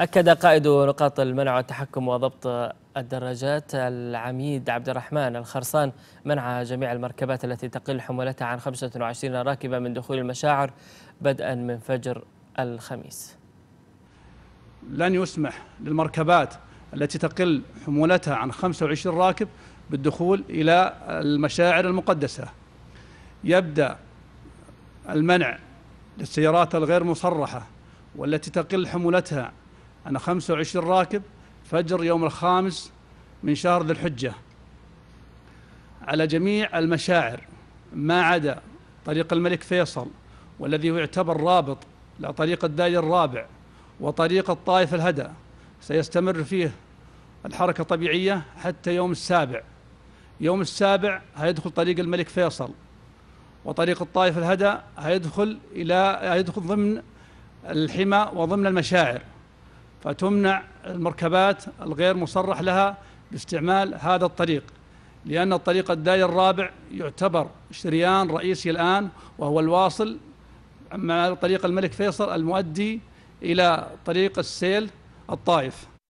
أكد قائد نقاط المنع والتحكم وضبط الدراجات العميد عبد الرحمن الخرصان منع جميع المركبات التي تقل حمولتها عن 25 راكبة من دخول المشاعر بدءا من فجر الخميس لن يسمح للمركبات التي تقل حمولتها عن 25 راكب بالدخول إلى المشاعر المقدسة يبدأ المنع للسيارات الغير مصرحة والتي تقل حمولتها أنا 25 راكب فجر يوم الخامس من شهر ذي الحجة على جميع المشاعر ما عدا طريق الملك فيصل والذي هو يعتبر رابط لطريق الداعي الرابع وطريق الطائف الهدى سيستمر فيه الحركة الطبيعية حتى يوم السابع يوم السابع هيدخل طريق الملك فيصل وطريق الطائف الهدى هيدخل إلى هيدخل ضمن الحمى وضمن المشاعر فتمنع المركبات الغير مصرح لها باستعمال هذا الطريق لأن الطريق الدائري الرابع يعتبر شريان رئيسي الآن وهو الواصل مع طريق الملك فيصل المؤدي إلى طريق السيل الطائف